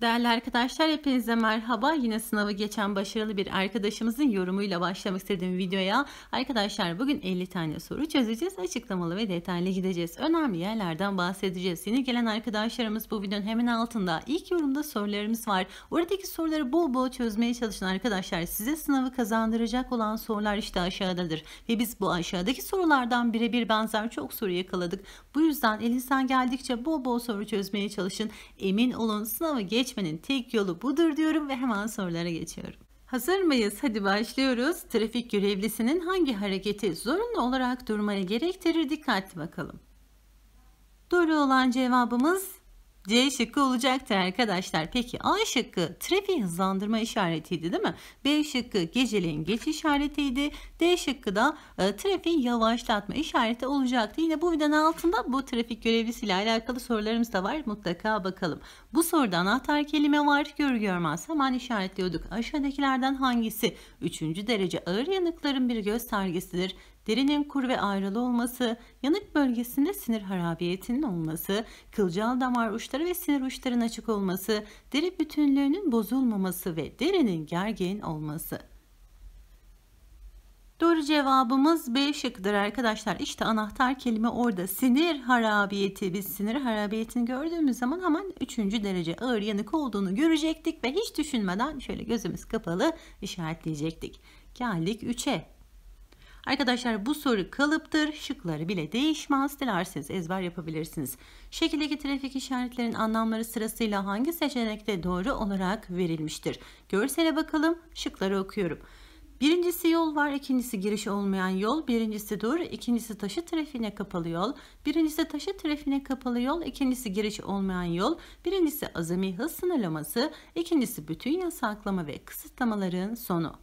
Değerli arkadaşlar hepinize merhaba. Yine sınavı geçen başarılı bir arkadaşımızın yorumuyla başlamak istediğim videoya. Arkadaşlar bugün 50 tane soru çözeceğiz. Açıklamalı ve detaylı gideceğiz. Önemli yerlerden bahsedeceğiz. Yeni gelen arkadaşlarımız bu videonun hemen altında ilk yorumda sorularımız var. Oradaki soruları bol bol çözmeye çalışın arkadaşlar. Size sınavı kazandıracak olan sorular işte aşağıdadır. Ve biz bu aşağıdaki sorulardan birebir benzer çok soru yakaladık. Bu yüzden elinizden geldikçe bol bol soru çözmeye çalışın. Emin olun sınavı geç geçmenin tek yolu budur diyorum ve hemen sorulara geçiyorum. Hazır mıyız? Hadi başlıyoruz. Trafik görevlisinin hangi hareketi zorunlu olarak durmaya gerektirir? Dikkatli bakalım. Doğru olan cevabımız C şıkkı olacaktı arkadaşlar. Peki A şıkkı trafiği hızlandırma işaretiydi değil mi? B şıkkı geceleyin geç işaretiydi. D şıkkı da e, trafiği yavaşlatma işareti olacaktı. Yine bu videonun altında bu trafik görevlisiyle alakalı sorularımız da var. Mutlaka bakalım. Bu soruda anahtar kelime var. Görür görmez hemen işaretliyorduk. Aşağıdakilerden hangisi? Üçüncü derece ağır yanıkların bir göstergesidir derinin kur ve ayrılı olması, yanık bölgesinde sinir harabiyetinin olması, kılcal damar uçları ve sinir uçlarının açık olması, deri bütünlüğünün bozulmaması ve derinin gergin olması. Doğru cevabımız B şıkkıdır arkadaşlar. İşte anahtar kelime orada. Sinir harabiyeti. Biz sinir harabiyetini gördüğümüz zaman hemen 3. derece ağır yanık olduğunu görecektik ve hiç düşünmeden şöyle gözümüz kapalı işaretleyecektik. Geldik 3'e. Arkadaşlar bu soru kalıptır. Şıkları bile değişmez. Dilerseniz ezber yapabilirsiniz. Şekildeki trafik işaretlerinin anlamları sırasıyla hangi seçenekte doğru olarak verilmiştir? Görsele bakalım. Şıkları okuyorum. Birincisi yol var, ikincisi giriş olmayan yol, birincisi dur, ikincisi taşı trafiğine kapalı yol, birincisi taşı trafiğine kapalı yol, ikincisi giriş olmayan yol, birincisi azami hız sınırlaması, ikincisi bütün yasaklama ve kısıtlamaların sonu.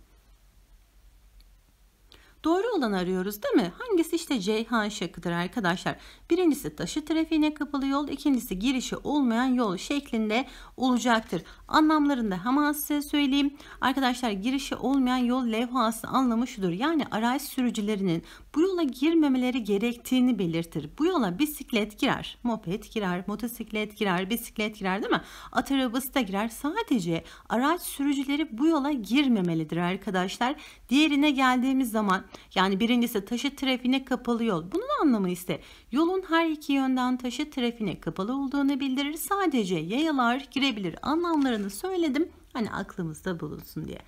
Doğru olan arıyoruz değil mi? Hangisi işte Ceyhan şıkkıdır arkadaşlar. Birincisi taşı trafiğine kapalı yol, ikincisi girişi olmayan yol şeklinde olacaktır. Anlamlarını da hemen size söyleyeyim. Arkadaşlar girişi olmayan yol levhası anlamı şudur. Yani araç sürücülerinin bu yola girmemeleri gerektiğini belirtir. Bu yola bisiklet girer, moped girer, motosiklet girer, bisiklet girer değil mi? At arabası da girer. Sadece araç sürücüleri bu yola girmemelidir arkadaşlar. Diğerine geldiğimiz zaman yani birincisi taşıt trafiğine kapalı yol. Bunun anlamı ise yolun her iki yönden taşıt trafiğine kapalı olduğunu bildirir. Sadece yayalar girebilir anlamlarını söyledim. Hani aklımızda bulunsun diye.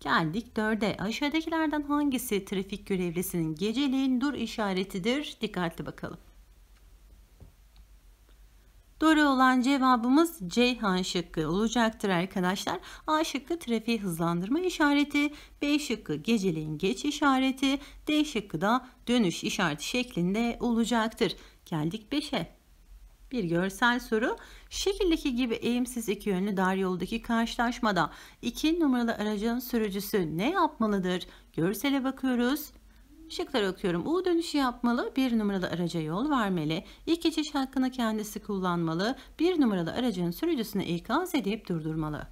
Geldik dörde. Aşağıdakilerden hangisi trafik görevlisinin geceliğin dur işaretidir? Dikkatli bakalım. Doğru olan cevabımız Ceyhan şıkkı olacaktır arkadaşlar. A şıkkı trafiği hızlandırma işareti, B şıkkı geceliğin geç işareti, D şıkkı da dönüş işareti şeklinde olacaktır. Geldik 5'e. Bir görsel soru. Şekildeki gibi eğimsiz iki yönlü dar yoldaki karşılaşmada 2 numaralı aracın sürücüsü ne yapmalıdır? Görsele bakıyoruz. Işıkları okuyorum. U dönüşü yapmalı, bir numaralı araca yol vermeli, İlk geçiş hakkını kendisi kullanmalı, bir numaralı aracın sürücüsünü ikaz edip durdurmalı.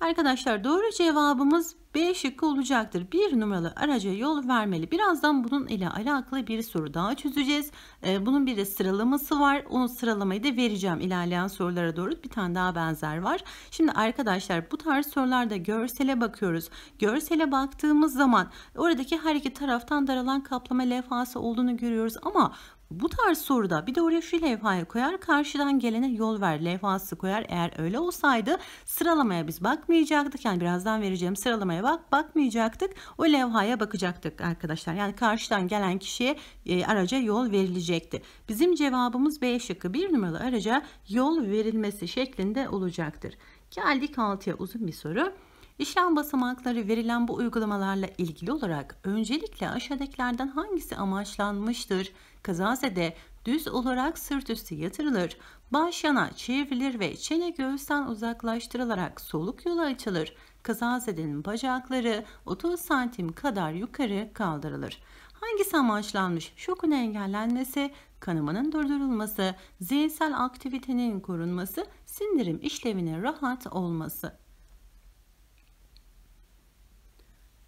Arkadaşlar doğru cevabımız B şıkkı olacaktır. Bir numaralı araca yol vermeli. Birazdan bunun ile alakalı bir soru daha çözeceğiz. Ee, bunun bir de sıralaması var. Onu sıralamayı da vereceğim ilerleyen sorulara doğru. Bir tane daha benzer var. Şimdi arkadaşlar bu tarz sorularda görsele bakıyoruz. Görsele baktığımız zaman oradaki her iki taraftan daralan kaplama levhası olduğunu görüyoruz. Ama bu tarz soruda bir de oraya şu levhayı koyar karşıdan gelene yol ver levhası koyar eğer öyle olsaydı sıralamaya biz bakmayacaktık yani birazdan vereceğim sıralamaya bak bakmayacaktık o levhaya bakacaktık arkadaşlar yani karşıdan gelen kişiye e, araca yol verilecekti bizim cevabımız B şıkkı bir numaralı araca yol verilmesi şeklinde olacaktır geldik 6'ya uzun bir soru İşlem basamakları verilen bu uygulamalarla ilgili olarak öncelikle aşağıdakilerden hangisi amaçlanmıştır? Kazazede düz olarak sırt üstü yatırılır, baş yana çevrilir ve çene göğüsten uzaklaştırılarak soluk yolu açılır. Kazazedenin bacakları 30 santim kadar yukarı kaldırılır. Hangisi amaçlanmış? Şokun engellenmesi, kanamanın durdurulması, zihinsel aktivitenin korunması, sindirim işlevinin rahat olması.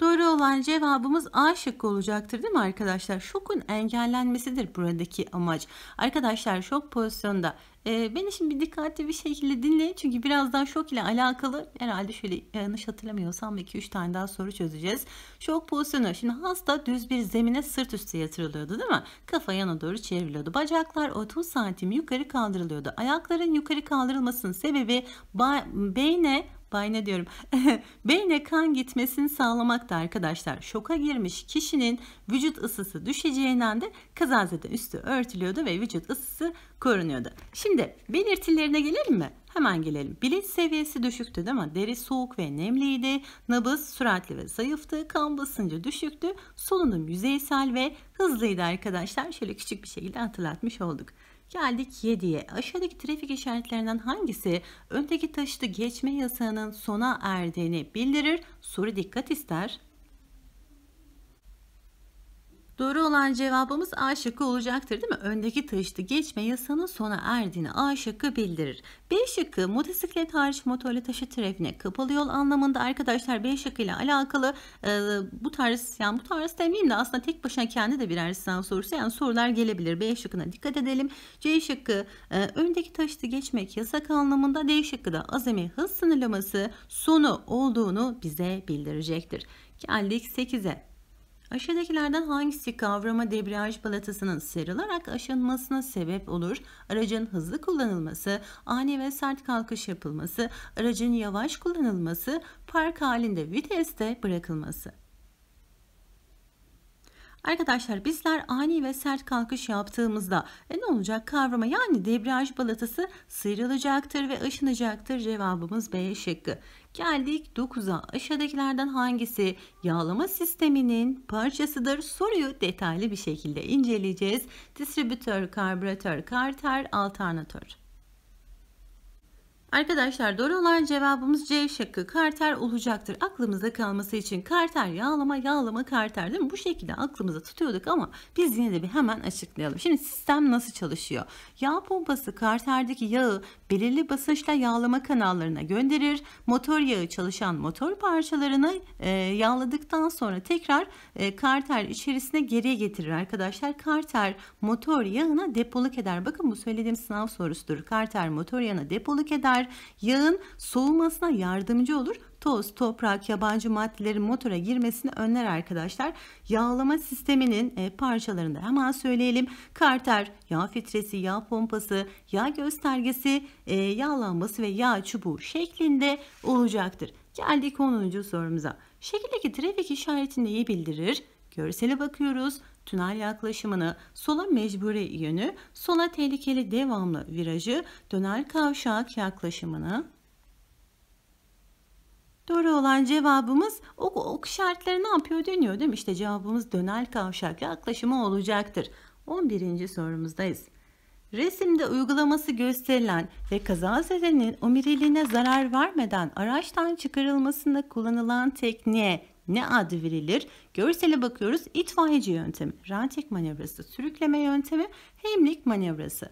Doğru olan cevabımız A şıkkı olacaktır değil mi arkadaşlar? Şokun engellenmesidir buradaki amaç. Arkadaşlar şok pozisyonda. Ee, beni şimdi dikkatli bir şekilde dinleyin. Çünkü birazdan şok ile alakalı herhalde şöyle yanlış hatırlamıyorsam 2-3 tane daha soru çözeceğiz. Şok pozisyonu. Şimdi hasta düz bir zemine sırt üstü yatırılıyordu değil mi? Kafa yana doğru çevriliyordu. Bacaklar 30 santim yukarı kaldırılıyordu. Ayakların yukarı kaldırılmasının sebebi beyne Bayne diyorum. Beyne kan gitmesini sağlamakta arkadaşlar. Şoka girmiş kişinin vücut ısısı düşeceğinden de kazazede üstü örtülüyordu ve vücut ısısı korunuyordu. Şimdi belirtilerine gelelim mi? Hemen gelelim. Bilinç seviyesi düşüktü değil mi? Deri soğuk ve nemliydi. Nabız süratli ve zayıftı. Kan basıncı düşüktü. Solunum yüzeysel ve hızlıydı arkadaşlar. Şöyle küçük bir şekilde hatırlatmış olduk. Geldik 7'ye. Aşağıdaki trafik işaretlerinden hangisi öndeki taşıtı geçme yasağının sona erdiğini bildirir? Soru dikkat ister. Doğru olan cevabımız A şıkkı olacaktır değil mi? Öndeki taşıtı geçme yasanın sona erdiğini A şıkkı bildirir. B şıkkı motosiklet hariç motorlu taşıt trafiğine kapalı yol anlamında arkadaşlar B şıkkı ile alakalı e, bu tarz yani bu tarz demeyeyim de aslında tek başına kendi de birer sınav sorusu yani sorular gelebilir. B şıkkına dikkat edelim. C şıkkı e, öndeki taşıtı geçmek yasak anlamında D şıkkı da azami hız sınırlaması sonu olduğunu bize bildirecektir. Geldik 8'e. Aşağıdakilerden hangisi kavrama debriyaj palatasının sarılarak aşınmasına sebep olur? Aracın hızlı kullanılması, ani ve sert kalkış yapılması, aracın yavaş kullanılması, park halinde viteste bırakılması. Arkadaşlar bizler ani ve sert kalkış yaptığımızda e ne olacak kavrama yani debriyaj balatası sıyrılacaktır ve aşınacaktır cevabımız B şıkkı. Geldik 9'a. Aşağıdakilerden hangisi yağlama sisteminin parçasıdır? Soruyu detaylı bir şekilde inceleyeceğiz. Distribütör, karbüratör, karter, alternatör. Arkadaşlar doğru olan cevabımız C şıkkı karter olacaktır. Aklımızda kalması için karter yağlama yağlama karter değil mi? Bu şekilde aklımıza tutuyorduk ama biz yine de bir hemen açıklayalım. Şimdi sistem nasıl çalışıyor? Yağ pompası karterdeki yağı belirli basınçla yağlama kanallarına gönderir. Motor yağı çalışan motor parçalarını e, yağladıktan sonra tekrar e, karter içerisine geriye getirir arkadaşlar. Karter motor yağına depoluk eder. Bakın bu söylediğim sınav sorusudur. Karter motor yağına depoluk eder yer. Yağın soğumasına yardımcı olur. Toz, toprak, yabancı maddelerin motora girmesini önler arkadaşlar. Yağlama sisteminin e, parçalarında hemen söyleyelim. Karter, yağ filtresi, yağ pompası, yağ göstergesi, e, yağlanması ve yağ çubuğu şeklinde olacaktır. Geldik 10. sorumuza. Şekildeki trafik işareti neyi bildirir? Görsele bakıyoruz tünel yaklaşımını, sola mecburi yönü, sola tehlikeli devamlı virajı, döner kavşak yaklaşımını, Doğru olan cevabımız o ok şartları ne yapıyor dönüyor değil mi? İşte cevabımız dönel kavşak yaklaşımı olacaktır. 11. sorumuzdayız. Resimde uygulaması gösterilen ve kaza sedenin omuriliğine zarar vermeden araçtan çıkarılmasında kullanılan tekniğe ne adı verilir? Görsele bakıyoruz. İtfaiyeci yöntemi, rantek manevrası, sürükleme yöntemi, hemlik manevrası.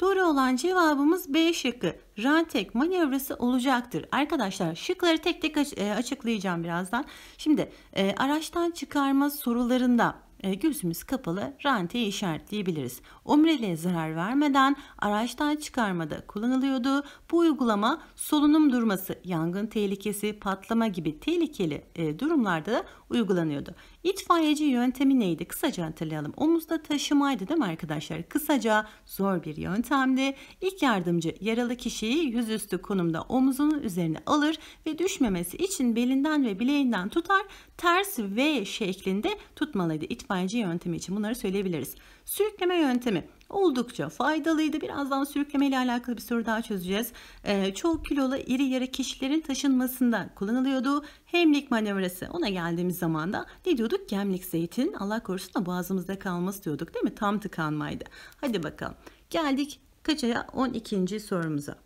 Doğru olan cevabımız B şıkkı. Rantek manevrası olacaktır. Arkadaşlar şıkları tek tek e, açıklayacağım birazdan. Şimdi e, araçtan çıkarma sorularında e, gözümüz kapalı ranteyi işaretleyebiliriz. Omreliğe zarar vermeden araçtan çıkarmada kullanılıyordu. Bu uygulama solunum durması, yangın tehlikesi, patlama gibi tehlikeli e, durumlarda da uygulanıyordu. İtfaiyeci yöntemi neydi? Kısaca hatırlayalım. Omuzda taşımaydı değil mi arkadaşlar? Kısaca zor bir yöntemdi. İlk yardımcı yaralı kişiyi yüzüstü konumda omuzunun üzerine alır ve düşmemesi için belinden ve bileğinden tutar. Ters V şeklinde tutmalıydı. İtfaiyeci yöntemi için bunları söyleyebiliriz. Sürükleme yöntemi oldukça faydalıydı. Birazdan sürükleme ile alakalı bir soru daha çözeceğiz. E, çoğu kilolu iri yarı kişilerin taşınmasında kullanılıyordu. Hemlik manevrası ona geldiğimiz zaman da ne diyorduk? Gemlik zeytin Allah korusun da boğazımızda kalması diyorduk değil mi? Tam tıkanmaydı. Hadi bakalım. Geldik kaçaya? 12. sorumuza.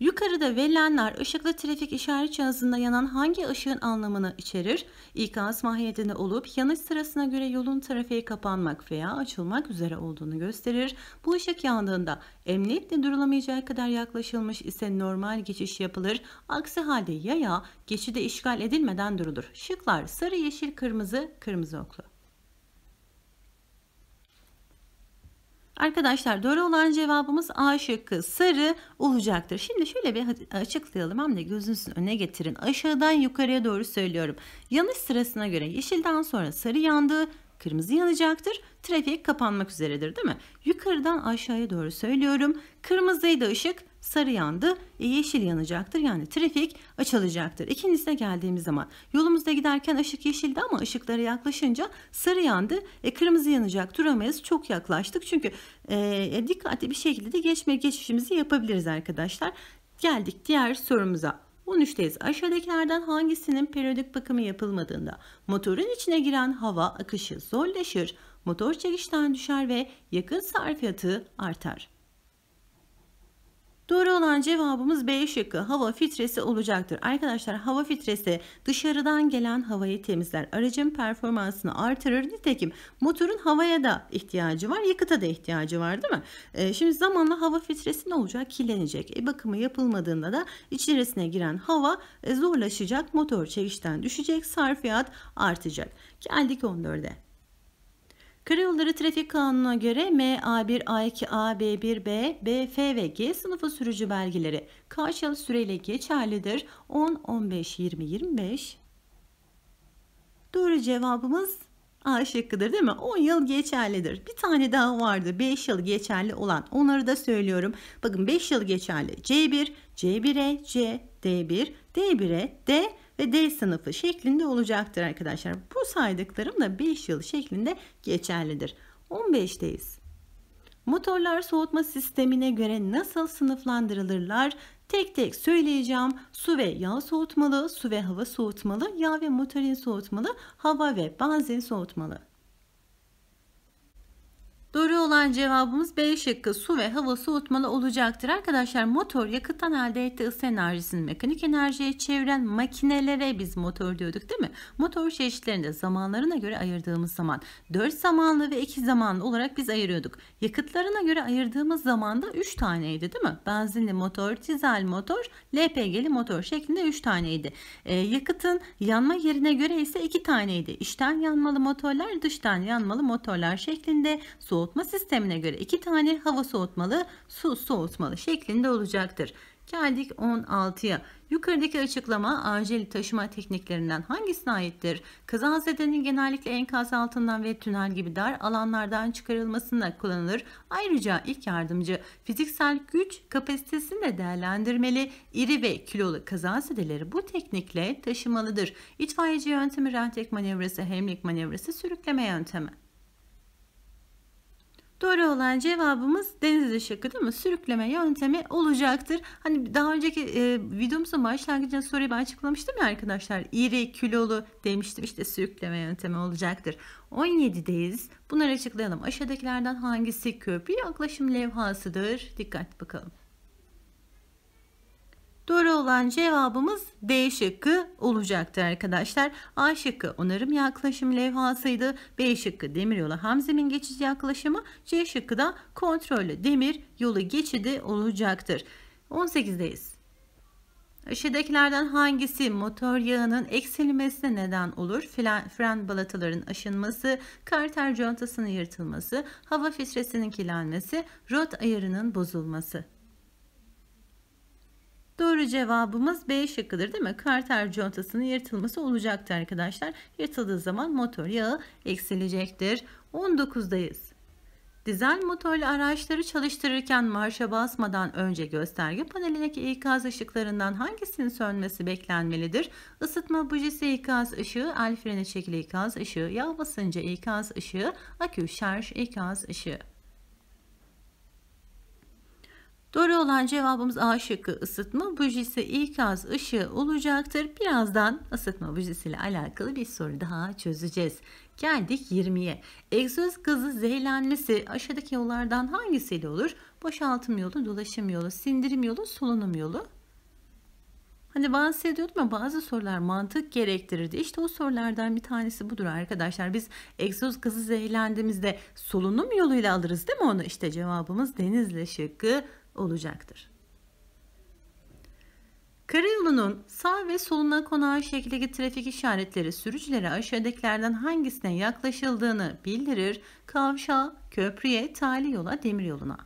Yukarıda verilenler ışıklı trafik işaret cihazında yanan hangi ışığın anlamını içerir? İkaz mahiyetinde olup yanış sırasına göre yolun trafiği kapanmak veya açılmak üzere olduğunu gösterir. Bu ışık yandığında emniyetle durulamayacağı kadar yaklaşılmış ise normal geçiş yapılır. Aksi halde yaya geçide işgal edilmeden durulur. Şıklar sarı, yeşil, kırmızı, kırmızı oklu. Arkadaşlar doğru olan cevabımız A şıkkı sarı olacaktır. Şimdi şöyle bir açıklayalım hem de gözünüzün önüne getirin. Aşağıdan yukarıya doğru söylüyorum. Yanış sırasına göre yeşilden sonra sarı yandı, kırmızı yanacaktır. Trafik kapanmak üzeredir değil mi? Yukarıdan aşağıya doğru söylüyorum. Kırmızıydı ışık, sarı yandı e, yeşil yanacaktır. Yani trafik açılacaktır. İkincisine geldiğimiz zaman yolumuzda giderken ışık yeşildi ama ışıklara yaklaşınca sarı yandı. E, kırmızı yanacak duramayız. Çok yaklaştık. Çünkü e, e, dikkatli bir şekilde de geçme geçişimizi yapabiliriz arkadaşlar. Geldik diğer sorumuza. 13'teyiz. Aşağıdakilerden hangisinin periyodik bakımı yapılmadığında motorun içine giren hava akışı zorlaşır, motor çekişten düşer ve yakıt sarfiyatı artar. Doğru olan cevabımız B şıkkı hava filtresi olacaktır. Arkadaşlar hava filtresi dışarıdan gelen havayı temizler. Aracın performansını artırır. Nitekim motorun havaya da ihtiyacı var. Yakıta da ihtiyacı var değil mi? E, şimdi zamanla hava filtresi ne olacak? Kirlenecek. E, bakımı yapılmadığında da içerisine giren hava e, zorlaşacak. Motor çevişten düşecek. Sarfiyat artacak. Geldik 14'e. Karayolları Trafik Kanunu'na göre MA1, A2, A, B1B, BF ve G sınıfı sürücü belgeleri yıl süreyle geçerlidir. 10, 15, 20, 25. Doğru cevabımız A şıkkıdır değil mi? 10 yıl geçerlidir. Bir tane daha vardı. 5 yıl geçerli olan. Onları da söylüyorum. Bakın 5 yıl geçerli. C1, C1'e, C, D1, D1'e, D, e, ve D sınıfı şeklinde olacaktır arkadaşlar. Bu saydıklarım da 5 yıl şeklinde geçerlidir. 15'teyiz. Motorlar soğutma sistemine göre nasıl sınıflandırılırlar? Tek tek söyleyeceğim. Su ve yağ soğutmalı, su ve hava soğutmalı, yağ ve motorin soğutmalı, hava ve benzin soğutmalı. Doğru olan cevabımız B şıkkı su ve hava soğutmalı olacaktır. Arkadaşlar motor yakıttan elde ettiği ısı enerjisini mekanik enerjiye çeviren makinelere biz motor diyorduk değil mi? Motor çeşitlerinde zamanlarına göre ayırdığımız zaman 4 zamanlı ve 2 zamanlı olarak biz ayırıyorduk. Yakıtlarına göre ayırdığımız zaman da 3 taneydi değil mi? Benzinli motor, dizel motor, LPG'li motor şeklinde 3 taneydi. E, yakıtın yanma yerine göre ise 2 taneydi. İçten yanmalı motorlar, dıştan yanmalı motorlar şeklinde soğutmalı soğutma sistemine göre iki tane hava soğutmalı, su soğutmalı şeklinde olacaktır. Geldik 16'ya. Yukarıdaki açıklama acil taşıma tekniklerinden hangisine aittir? Kaza Kazazedenin genellikle enkaz altından ve tünel gibi dar alanlardan çıkarılmasında kullanılır. Ayrıca ilk yardımcı fiziksel güç kapasitesini de değerlendirmeli. İri ve kilolu kaza zedeleri bu teknikle taşımalıdır. İtfaiyeci yöntemi rentek manevrası, hemlik manevrası, sürükleme yöntemi. Doğru olan cevabımız denizde ışıkı değil mi? Sürükleme yöntemi olacaktır. Hani daha önceki e, videomuzun başlangıcında soruyu ben açıklamıştım ya arkadaşlar. İri, kilolu demiştim işte sürükleme yöntemi olacaktır. 17'deyiz. Bunları açıklayalım. Aşağıdakilerden hangisi köprü yaklaşım levhasıdır? Dikkat bakalım. Doğru olan cevabımız D şıkkı olacaktır arkadaşlar. A şıkkı onarım yaklaşım levhasıydı. B şıkkı Yolu Hamzem'in geçici yaklaşımı. C şıkkı da kontrollü demir yolu geçidi olacaktır. 18'deyiz. Aşağıdakilerden hangisi motor yağının eksilmesine neden olur? Fren, fren balataların aşınması, karter contasının yırtılması, hava filtresinin kirlenmesi, rot ayarının bozulması. Doğru cevabımız B şıkkıdır değil mi? Carter contasının yırtılması olacaktı arkadaşlar. Yırtıldığı zaman motor yağı eksilecektir. 19'dayız. Dizel motorlu araçları çalıştırırken marşa basmadan önce gösterge panelindeki ikaz ışıklarından hangisinin sönmesi beklenmelidir? Isıtma bujesi ikaz ışığı, el freni çekili ikaz ışığı, yağ basınca ikaz ışığı, akü şarj ikaz ışığı. Doğru olan cevabımız A şıkkı ısıtma bujisi ikaz ışığı olacaktır. Birazdan ısıtma bujisiyle alakalı bir soru daha çözeceğiz. Geldik 20'ye. Egzoz gazı zehirlenmesi aşağıdaki yollardan hangisiyle olur? Boşaltım yolu, dolaşım yolu, sindirim yolu, solunum yolu. Hani bahsediyordum ya bazı sorular mantık gerektirirdi. İşte o sorulardan bir tanesi budur arkadaşlar. Biz egzoz gazı zehirlendiğimizde solunum yoluyla alırız değil mi onu? İşte cevabımız denizle şıkkı olacaktır. Karayolunun sağ ve soluna konan şekildeki trafik işaretleri sürücülere aşağıdakilerden hangisine yaklaşıldığını bildirir. Kavşağa, köprüye, tali yola, demir yoluna.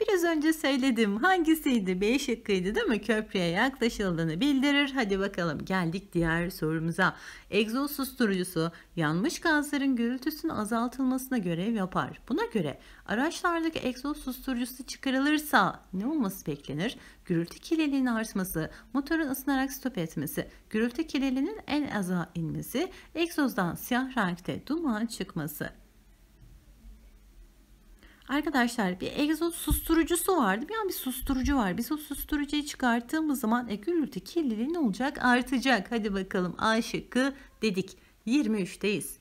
Biraz önce söyledim. Hangisiydi? B şıkkıydı değil mi? Köprüye yaklaşıldığını bildirir. Hadi bakalım geldik diğer sorumuza. Egzoz susturucusu yanmış gazların gürültüsünün azaltılmasına görev yapar. Buna göre araçlardaki egzoz susturucusu çıkarılırsa ne olması beklenir? Gürültü kirliliğinin artması, motorun ısınarak stop etmesi, gürültü kirliliğinin en aza inmesi, egzozdan siyah renkte duman çıkması. Arkadaşlar bir egzoz susturucusu vardı. Bir an bir susturucu var. Biz o susturucuyu çıkarttığımız zaman e, gürültü kirliliği ne olacak? Artacak. Hadi bakalım A şıkkı dedik. 23'teyiz.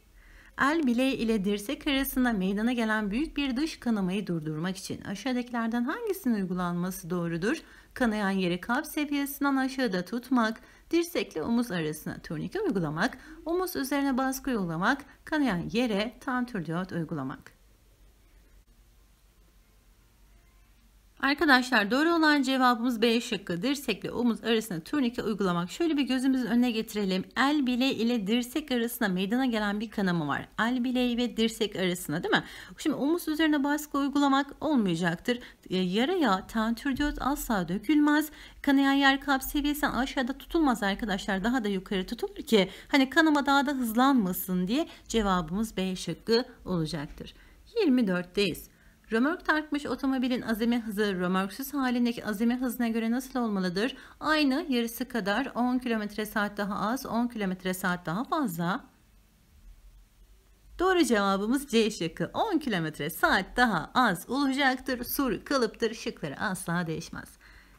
El bileği ile dirsek arasında meydana gelen büyük bir dış kanamayı durdurmak için aşağıdakilerden hangisinin uygulanması doğrudur? Kanayan yere kalp seviyesinden aşağıda tutmak, dirsekle omuz arasına turnike uygulamak, omuz üzerine baskı uygulamak, kanayan yere tam tür uygulamak. Arkadaşlar doğru olan cevabımız B şıkkı. Dirsekle omuz arasında turnike uygulamak. Şöyle bir gözümüzün önüne getirelim. El bileği ile dirsek arasında meydana gelen bir kanama var. El bileği ve dirsek arasında değil mi? Şimdi omuz üzerine baskı uygulamak olmayacaktır. E, Yaraya tentürdiyot asla dökülmez. Kanayan yer kalp seviyesinden aşağıda tutulmaz arkadaşlar. Daha da yukarı tutulur ki hani kanama daha da hızlanmasın diye cevabımız B şıkkı olacaktır. 24'teyiz. Römork tartmış otomobilin azami hızı römorksüz halindeki azami hızına göre nasıl olmalıdır? Aynı yarısı kadar 10 km saat daha az 10 km saat daha fazla. Doğru cevabımız C şıkkı 10 km saat daha az olacaktır. Sur kalıptır şıkları asla değişmez.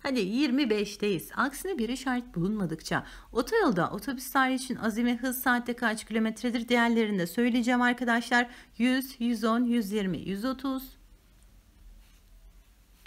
Hadi 25'teyiz. Aksine bir işaret bulunmadıkça otoyolda otobüsler için azime hız saatte kaç kilometredir diğerlerini de söyleyeceğim arkadaşlar. 100, 110, 120, 130,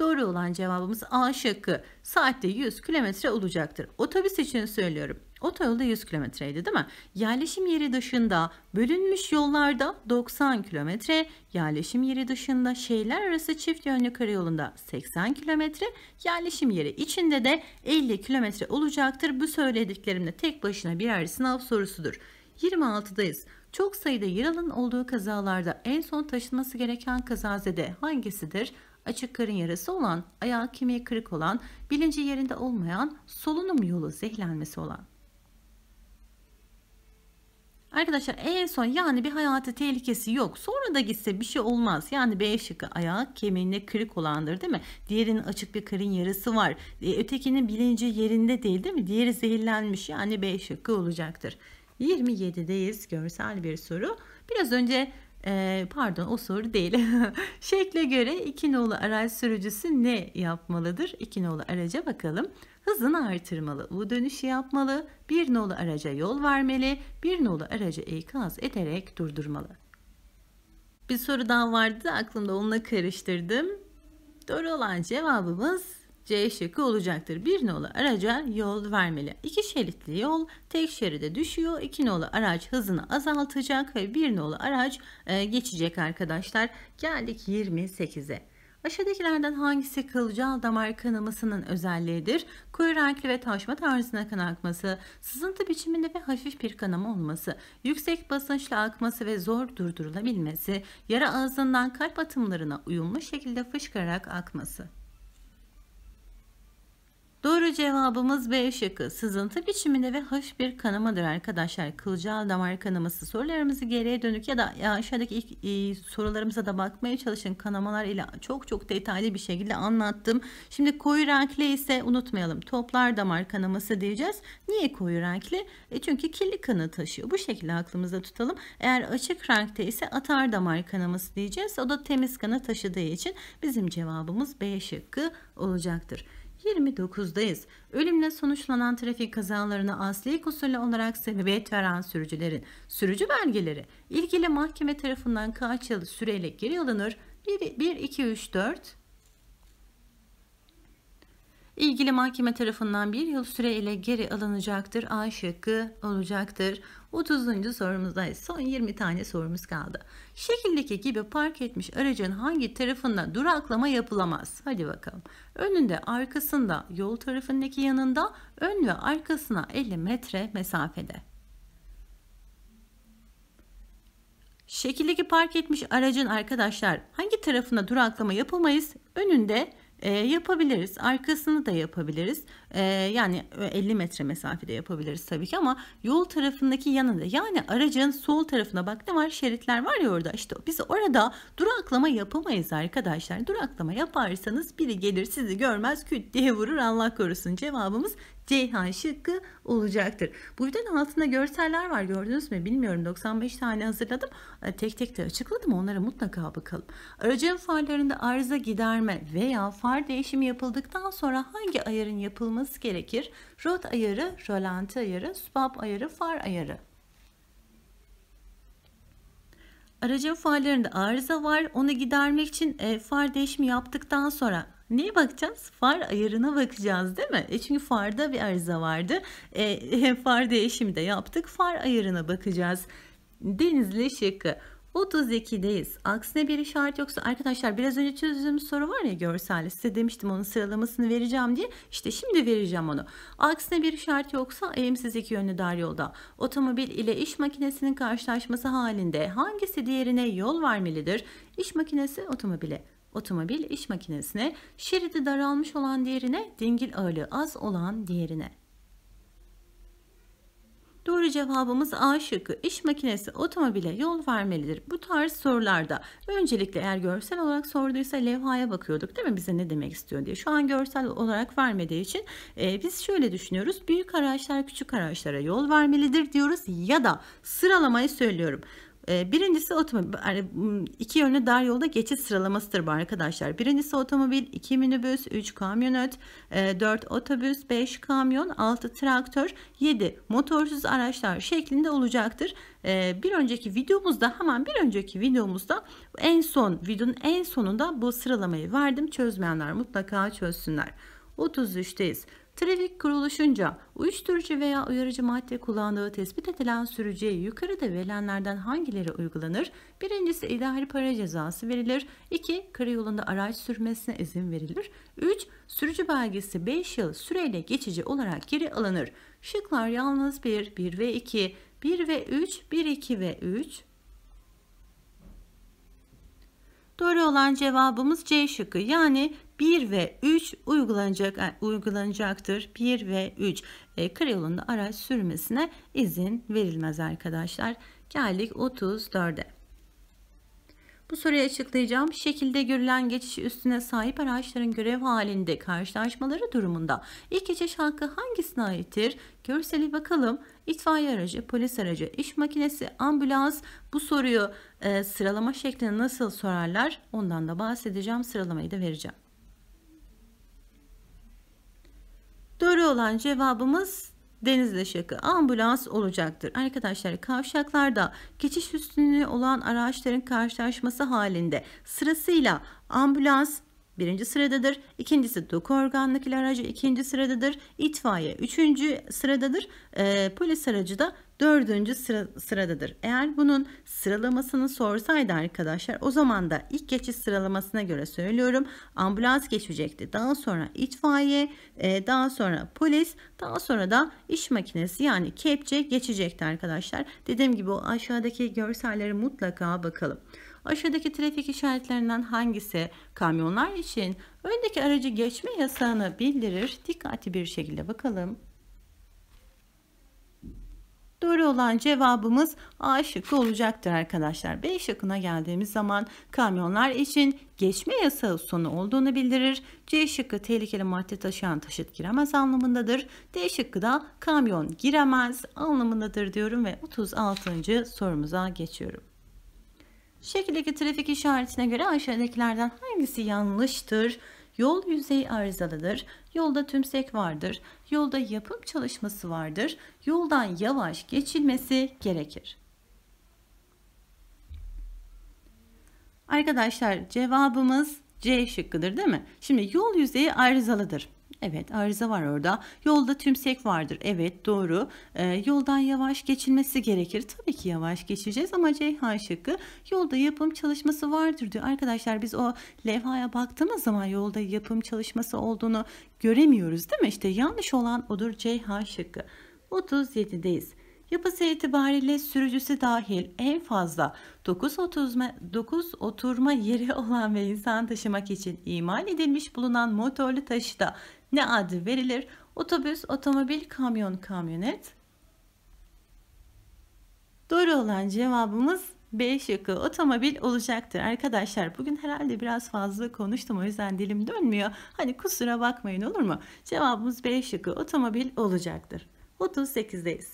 Doğru olan cevabımız A şıkkı. Saatte 100 kilometre olacaktır. Otobüs için söylüyorum. Otoyolda 100 kilometreydi değil mi? Yerleşim yeri dışında bölünmüş yollarda 90 kilometre, yerleşim yeri dışında şehirler arası çift yönlü karayolunda 80 kilometre, yerleşim yeri içinde de 50 kilometre olacaktır. Bu söylediklerimde tek başına birer sınav sorusudur. 26'dayız. Çok sayıda yer olduğu kazalarda en son taşınması gereken kazazede hangisidir? açık karın yarası olan, ayağı kemiği kırık olan, bilinci yerinde olmayan, solunum yolu zehirlenmesi olan. Arkadaşlar en son yani bir hayatı tehlikesi yok. Sonra da gitse bir şey olmaz. Yani B şıkkı ayağı kemiğine kırık olandır değil mi? Diğerinin açık bir karın yarısı var. E, ötekinin bilinci yerinde değil değil mi? Diğeri zehirlenmiş yani B şıkkı olacaktır. 27'deyiz görsel bir soru. Biraz önce ee, pardon o soru değil. Şekle göre iki nolu araç sürücüsü ne yapmalıdır? İki nolu araca bakalım. Hızını artırmalı, bu dönüşü yapmalı, bir nolu araca yol vermeli, bir nolu araca ikaz ederek durdurmalı. Bir soru daha vardı aklımda onunla karıştırdım. Doğru olan cevabımız C şıkkı olacaktır. Bir nolu araca yol vermeli. İki şeritli yol tek şeride düşüyor. İki nolu araç hızını azaltacak ve bir nolu araç e, geçecek arkadaşlar. Geldik 28'e. Aşağıdakilerden hangisi kılcal damar kanamasının özelliğidir? Koyu renkli ve taşma tarzına kan akması, sızıntı biçiminde ve hafif bir kanama olması, yüksek basınçla akması ve zor durdurulabilmesi, yara ağzından kalp atımlarına uyumlu şekilde fışkırarak akması. Doğru cevabımız B şıkkı. Sızıntı biçiminde ve hafif bir kanamadır arkadaşlar. Kılcal damar kanaması sorularımızı geriye dönük ya da aşağıdaki ilk, e, sorularımıza da bakmaya çalışın. Kanamalar ile çok çok detaylı bir şekilde anlattım. Şimdi koyu renkli ise unutmayalım. Toplar damar kanaması diyeceğiz. Niye koyu renkli? E çünkü kirli kanı taşıyor. Bu şekilde aklımızda tutalım. Eğer açık renkte ise atar damar kanaması diyeceğiz. O da temiz kanı taşıdığı için bizim cevabımız B şıkkı olacaktır. 29'dayız. Ölümle sonuçlanan trafik kazalarını asli kusurlu olarak sebebiyet veren sürücülerin sürücü belgeleri ilgili mahkeme tarafından kaç yıl süreyle geri alınır? 1, 1 2, 3, 4, İlgili mahkeme tarafından bir yıl süreyle geri alınacaktır. A şıkkı olacaktır. 30. sorumuzdayız. Son 20 tane sorumuz kaldı. Şekildeki gibi park etmiş aracın hangi tarafında duraklama yapılamaz? Hadi bakalım. Önünde, arkasında, yol tarafındaki yanında, ön ve arkasına 50 metre mesafede. Şekildeki park etmiş aracın arkadaşlar hangi tarafında duraklama yapılmayız? Önünde, ee, yapabiliriz. Arkasını da yapabiliriz. Ee, yani 50 e, metre mesafede yapabiliriz tabii ki ama yol tarafındaki yanında yani aracın sol tarafına bak ne var şeritler var ya orada işte biz orada duraklama yapamayız arkadaşlar. Duraklama yaparsanız biri gelir sizi görmez küt diye vurur Allah korusun cevabımız Ceyhan şıkkı olacaktır. Bu yüzden altında görseller var gördünüz mü bilmiyorum 95 tane hazırladım e, tek tek de açıkladım onlara mutlaka bakalım. Aracın farlarında arıza giderme veya far değişimi yapıldıktan sonra hangi ayarın yapılması yapmanız gerekir. Rot ayarı, rolanti ayarı, swap ayarı, far ayarı. Aracın farlarında arıza var. Onu gidermek için e, far değişimi yaptıktan sonra Neye bakacağız? Far ayarına bakacağız değil mi? E çünkü farda bir arıza vardı. E, far değişimi de yaptık. Far ayarına bakacağız. Denizli şıkkı. 32'deyiz. Aksine bir işaret yoksa arkadaşlar biraz önce çözdüğümüz soru var ya görselle size demiştim onun sıralamasını vereceğim diye. İşte şimdi vereceğim onu. Aksine bir işaret yoksa eğimsiz iki yönlü dar yolda. Otomobil ile iş makinesinin karşılaşması halinde hangisi diğerine yol vermelidir? İş makinesi otomobile otomobil iş makinesine, şeridi daralmış olan diğerine, dingil ağırlığı az olan diğerine. Doğru cevabımız A şıkkı. İş makinesi otomobile yol vermelidir. Bu tarz sorularda öncelikle eğer görsel olarak sorduysa levhaya bakıyorduk değil mi? Bize ne demek istiyor diye. Şu an görsel olarak vermediği için e, biz şöyle düşünüyoruz. Büyük araçlar küçük araçlara yol vermelidir diyoruz ya da sıralamayı söylüyorum. Ee, birincisi otomobil, yani hmm, iki yönlü dar yolda geçiş sıralamasıdır bu arkadaşlar. Birincisi otomobil, iki minibüs, üç kamyonet, e, dört otobüs, beş kamyon, altı traktör, yedi motorsuz araçlar şeklinde olacaktır. Ee, bir önceki videomuzda hemen bir önceki videomuzda en son videonun en sonunda bu sıralamayı verdim. Çözmeyenler mutlaka çözsünler. 33'teyiz. Trafik kuruluşunca uyuşturucu veya uyarıcı madde kullandığı tespit edilen sürücüye yukarıda verilenlerden hangileri uygulanır? Birincisi idari para cezası verilir. 2. Karayolunda araç sürmesine izin verilir. 3. Sürücü belgesi 5 yıl süreyle geçici olarak geri alınır. Şıklar yalnız 1, 1 ve 2, 1 ve 3, 1, 2 ve 3, Doğru olan cevabımız C şıkkı yani 1 ve 3 uygulanacak uygulanacaktır. 1 ve 3 e, araç sürmesine izin verilmez arkadaşlar. Geldik 34'e. Bu soruyu açıklayacağım. Şekilde görülen geçiş üstüne sahip araçların görev halinde karşılaşmaları durumunda ilk geçiş hakkı hangisine aittir? Görseli bakalım. İtfaiye aracı, polis aracı, iş makinesi, ambulans. Bu soruyu e, sıralama şeklinde nasıl sorarlar? Ondan da bahsedeceğim. Sıralamayı da vereceğim. Doğru olan cevabımız denizle şaka ambulans olacaktır. Arkadaşlar kavşaklarda geçiş üstünlüğü olan araçların karşılaşması halinde sırasıyla ambulans birinci sıradadır. İkincisi doku organlık ilacı ikinci sıradadır. İtfaiye üçüncü sıradadır. E, polis aracı da dördüncü sıra, sıradadır. Eğer bunun sıralamasını sorsaydı arkadaşlar o zaman da ilk geçiş sıralamasına göre söylüyorum ambulans geçecekti. Daha sonra itfaiye, e, daha sonra polis, daha sonra da iş makinesi yani kepçe geçecekti arkadaşlar. Dediğim gibi o aşağıdaki görselleri mutlaka bakalım. Aşağıdaki trafik işaretlerinden hangisi kamyonlar için öndeki aracı geçme yasağını bildirir? Dikkatli bir şekilde bakalım. Doğru olan cevabımız A şıkkı olacaktır arkadaşlar. B şıkkına geldiğimiz zaman kamyonlar için geçme yasağı sonu olduğunu bildirir. C şıkkı tehlikeli madde taşıyan taşıt giremez anlamındadır. D şıkkı da kamyon giremez anlamındadır diyorum ve 36. sorumuza geçiyorum. Şekildeki trafik işaretine göre aşağıdakilerden hangisi yanlıştır? Yol yüzeyi arızalıdır. Yolda tümsek vardır. Yolda yapım çalışması vardır. Yoldan yavaş geçilmesi gerekir. Arkadaşlar cevabımız C şıkkıdır değil mi? Şimdi yol yüzeyi arızalıdır. Evet arıza var orada. Yolda tümsek vardır. Evet doğru. E, yoldan yavaş geçilmesi gerekir. Tabii ki yavaş geçeceğiz ama Ceyhan şıkkı yolda yapım çalışması vardır diyor. Arkadaşlar biz o levhaya baktığımız zaman yolda yapım çalışması olduğunu göremiyoruz değil mi? İşte yanlış olan odur Ceyhan şıkkı. 37'deyiz. Yapısı itibariyle sürücüsü dahil en fazla 9 oturma, 9 oturma yeri olan ve insan taşımak için imal edilmiş bulunan motorlu taşıda ne adı verilir? Otobüs, otomobil, kamyon, kamyonet. Doğru olan cevabımız B şıkkı otomobil olacaktır. Arkadaşlar bugün herhalde biraz fazla konuştum o yüzden dilim dönmüyor. Hani kusura bakmayın olur mu? Cevabımız B şıkkı otomobil olacaktır. 38'deyiz.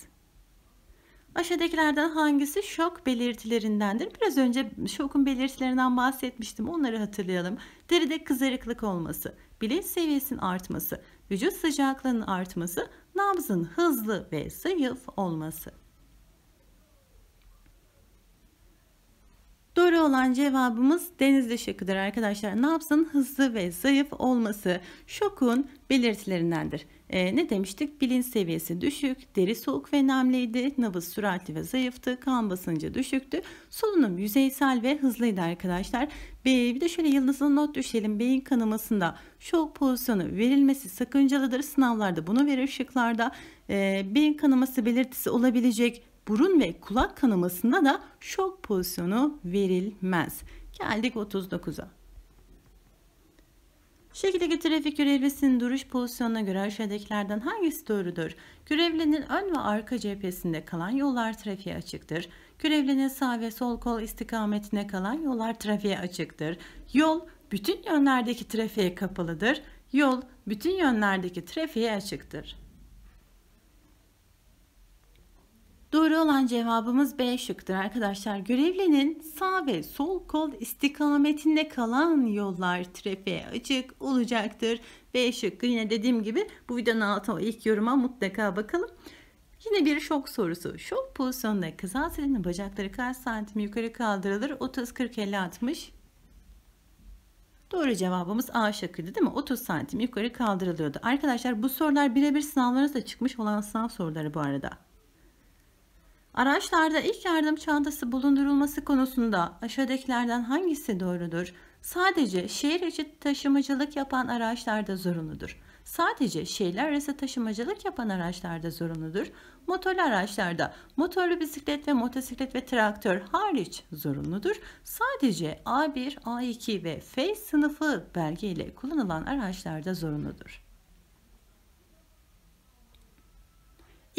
Aşağıdakilerden hangisi şok belirtilerindendir? Biraz önce şokun belirtilerinden bahsetmiştim. Onları hatırlayalım. Deride kızarıklık olması, bilinç seviyesinin artması, vücut sıcaklığının artması, nabzın hızlı ve zayıf olması. Doğru olan cevabımız deniz ışıkıdır arkadaşlar. Nabzın hızlı ve zayıf olması şokun belirtilerindendir. E, ne demiştik? Bilin seviyesi düşük, deri soğuk ve nemliydi, nabız süratli ve zayıftı, kan basıncı düşüktü. Solunum yüzeysel ve hızlıydı arkadaşlar. Be, bir de şöyle yıldızlı not düşelim. Beyin kanamasında şok pozisyonu verilmesi sakıncalıdır. Sınavlarda bunu verir şıklarda. E, beyin kanaması belirtisi olabilecek burun ve kulak kanamasında da şok pozisyonu verilmez. Geldik 39'a. Şekildeki trafik görevlisinin duruş pozisyonuna göre aşağıdakilerden hangisi doğrudur? Görevlinin ön ve arka cephesinde kalan yollar trafiğe açıktır. Görevlinin sağ ve sol kol istikametine kalan yollar trafiğe açıktır. Yol bütün yönlerdeki trafiğe kapalıdır. Yol bütün yönlerdeki trafiğe açıktır. Doğru olan cevabımız B şıktır arkadaşlar. Görevlinin sağ ve sol kol istikametinde kalan yollar trafiğe açık olacaktır. B şıkkı yine dediğim gibi bu videonun altına ilk yoruma mutlaka bakalım. Yine bir şok sorusu. Şok pozisyonda kızal serinin bacakları kaç santim yukarı kaldırılır? 30, 40, 50, 60. Doğru cevabımız A şıkkıydı değil mi? 30 santim yukarı kaldırılıyordu. Arkadaşlar bu sorular birebir sınavlarınızda çıkmış olan sınav soruları bu arada. Araçlarda ilk yardım çantası bulundurulması konusunda aşağıdakilerden hangisi doğrudur? Sadece şehir içi taşımacılık yapan araçlarda zorunludur. Sadece şehirler arası taşımacılık yapan araçlarda zorunludur. Motorlu araçlarda motorlu bisiklet ve motosiklet ve traktör hariç zorunludur. Sadece A1, A2 ve F sınıfı belge ile kullanılan araçlarda zorunludur.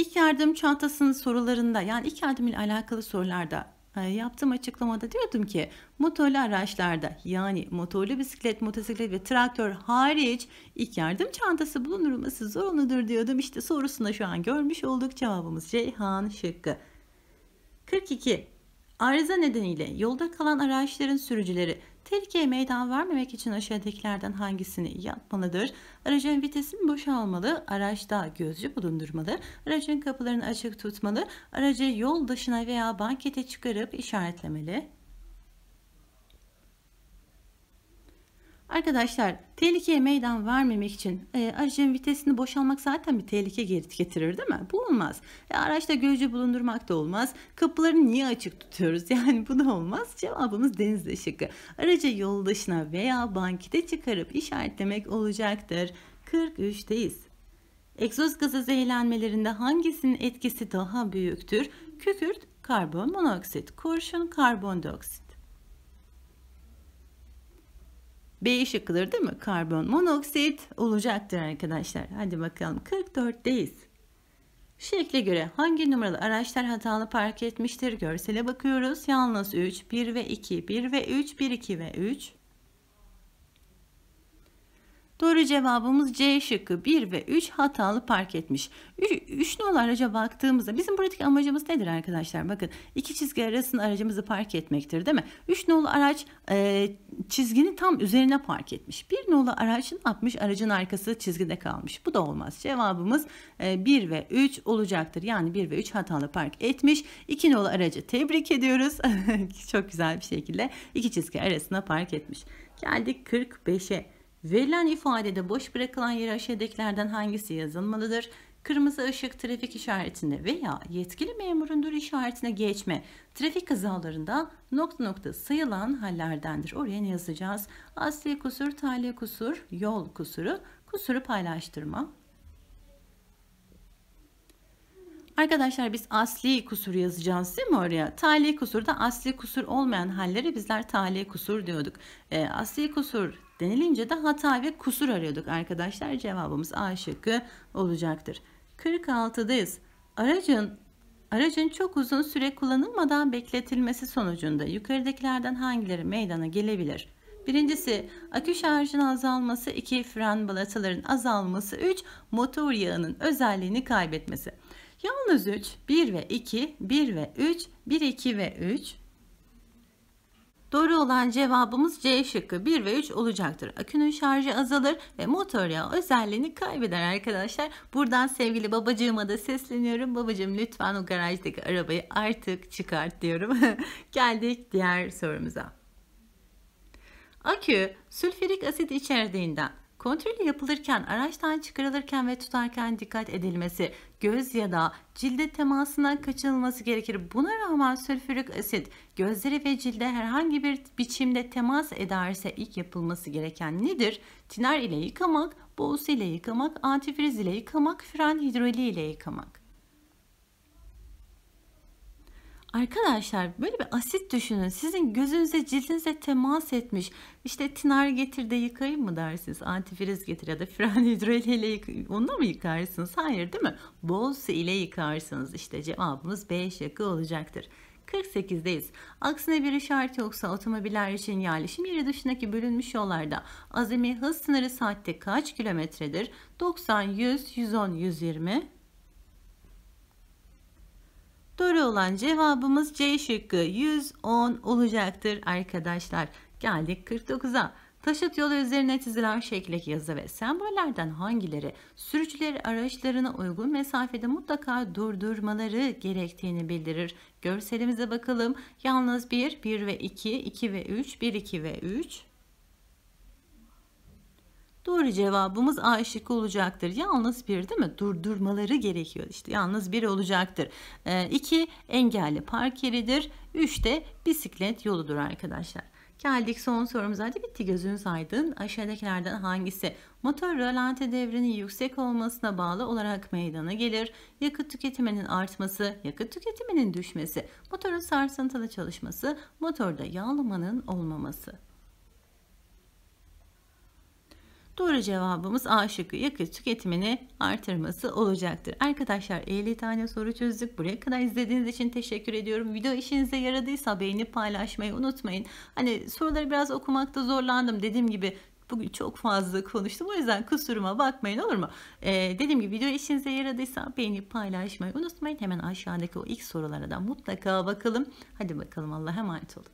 İlk yardım çantasının sorularında yani ilk yardım ile alakalı sorularda e, yaptığım açıklamada diyordum ki motorlu araçlarda yani motorlu bisiklet, motosiklet ve traktör hariç ilk yardım çantası bulundurulması zorunludur diyordum. İşte sorusunda şu an görmüş olduk cevabımız Ceyhan şıkkı. 42. Arıza nedeniyle yolda kalan araçların sürücüleri Tehlikeye meydan vermemek için aşağıdakilerden hangisini yapmalıdır? Aracın vitesini boşa almalı, araçta gözcü bulundurmalı, aracın kapılarını açık tutmalı, aracı yol dışına veya bankete çıkarıp işaretlemeli. Arkadaşlar tehlikeye meydan vermemek için e, aracın vitesini boşalmak zaten bir tehlike getirir değil mi? Bu olmaz. E, araçta gözcü bulundurmak da olmaz. Kapıları niye açık tutuyoruz? Yani bu da olmaz. Cevabımız denizde şıkkı. Aracı yoldaşına veya bankite çıkarıp işaretlemek olacaktır. 43'teyiz. Egzoz gazı zehirlenmelerinde hangisinin etkisi daha büyüktür? Kükürt, karbon monoksit, kurşun, karbondioksit. B şıkkıdır değil mi? Karbon monoksit olacaktır arkadaşlar. Hadi bakalım 44'teyiz. Şekle göre hangi numaralı araçlar hatalı park etmiştir? Görsele bakıyoruz. Yalnız 3, 1 ve 2, 1 ve 3, 1, 2 ve 3. Doğru cevabımız C şıkkı 1 ve 3 hatalı park etmiş. 3 nolu araca baktığımızda bizim buradaki amacımız nedir arkadaşlar? Bakın iki çizgi arasında aracımızı park etmektir değil mi? 3 nolu araç e, çizginin tam üzerine park etmiş. 1 nolu araç ne yapmış? Aracın arkası çizgide kalmış. Bu da olmaz. Cevabımız e, ve 3 olacaktır. Yani 1 ve 3 hatalı park etmiş. 2 nolu aracı tebrik ediyoruz. Çok güzel bir şekilde iki çizgi arasına park etmiş. Geldik 45'e. Verilen ifadede boş bırakılan yere aşağıdakilerden hangisi yazılmalıdır? Kırmızı ışık trafik işaretinde veya yetkili memurun dur işaretine geçme trafik kazalarında nokta nokta sayılan hallerdendir. Oraya ne yazacağız? Asli kusur, tali kusur, yol kusuru, kusuru paylaştırma. Arkadaşlar biz asli kusur yazacağız değil mi oraya? Tali kusurda asli kusur olmayan halleri bizler tali kusur diyorduk. E, asli kusur denilince de hata ve kusur arıyorduk arkadaşlar. Cevabımız A şıkkı olacaktır. 46'dayız. Aracın aracın çok uzun süre kullanılmadan bekletilmesi sonucunda yukarıdakilerden hangileri meydana gelebilir? Birincisi akü şarjının azalması, iki fren balataların azalması, üç motor yağının özelliğini kaybetmesi. Yalnız 3, 1 ve 2, 1 ve 3, 1, 2 ve 3. Doğru olan cevabımız C şıkkı 1 ve 3 olacaktır. Akünün şarjı azalır ve motor yağı özelliğini kaybeder arkadaşlar. Buradan sevgili babacığıma da sesleniyorum. Babacığım lütfen o garajdaki arabayı artık çıkart diyorum. Geldik diğer sorumuza. Akü sülfürik asit içerdiğinden Kontrolü yapılırken, araçtan çıkarılırken ve tutarken dikkat edilmesi, göz ya da cilde temasından kaçınılması gerekir. Buna rağmen sülfürik asit gözlere ve cilde herhangi bir biçimde temas ederse ilk yapılması gereken nedir? Tiner ile yıkamak, boğusu ile yıkamak, antifriz ile yıkamak, fren hidroli ile yıkamak. Arkadaşlar böyle bir asit düşünün. Sizin gözünüze, cildinize temas etmiş. işte tinar getir de yıkayayım mı dersiniz? Antifriz getir ya da fren hidroliyle yıkayayım. Onunla mı yıkarsınız? Hayır değil mi? Bol su ile yıkarsınız. İşte cevabımız B şıkkı olacaktır. 48'deyiz. Aksine bir işaret yoksa otomobiller için yerleşim yeri dışındaki bölünmüş yollarda azami hız sınırı saatte kaç kilometredir? 90, 100, 110, 120, Doğru olan cevabımız C şıkkı 110 olacaktır arkadaşlar. Geldik 49'a. Taşıt yolu üzerine çizilen şekildeki yazı ve sembollerden hangileri sürücüleri araçlarına uygun mesafede mutlaka durdurmaları gerektiğini bildirir. Görselimize bakalım. Yalnız 1, 1 ve 2, 2 ve 3, 1, 2 ve 3, Doğru cevabımız A şıkkı olacaktır. Yalnız bir değil mi? Durdurmaları gerekiyor. İşte yalnız bir olacaktır. 2 ee, engelli park yeridir. 3 de bisiklet yoludur arkadaşlar. Geldik son sorumuza. Hadi bitti gözünüz aydın. Aşağıdakilerden hangisi? Motor rölante devrinin yüksek olmasına bağlı olarak meydana gelir. Yakıt tüketiminin artması, yakıt tüketiminin düşmesi, motorun sarsıntılı çalışması, motorda yağlamanın olmaması. Doğru cevabımız A şıkkı yakıt tüketimini artırması olacaktır. Arkadaşlar 50 tane soru çözdük. Buraya kadar izlediğiniz için teşekkür ediyorum. Video işinize yaradıysa beğenip paylaşmayı unutmayın. Hani soruları biraz okumakta zorlandım. Dediğim gibi Bugün çok fazla konuştum. O yüzden kusuruma bakmayın olur mu? Ee, dediğim gibi video işinize yaradıysa beğenip paylaşmayı unutmayın. Hemen aşağıdaki o ilk sorulara da mutlaka bakalım. Hadi bakalım Allah'a emanet olun.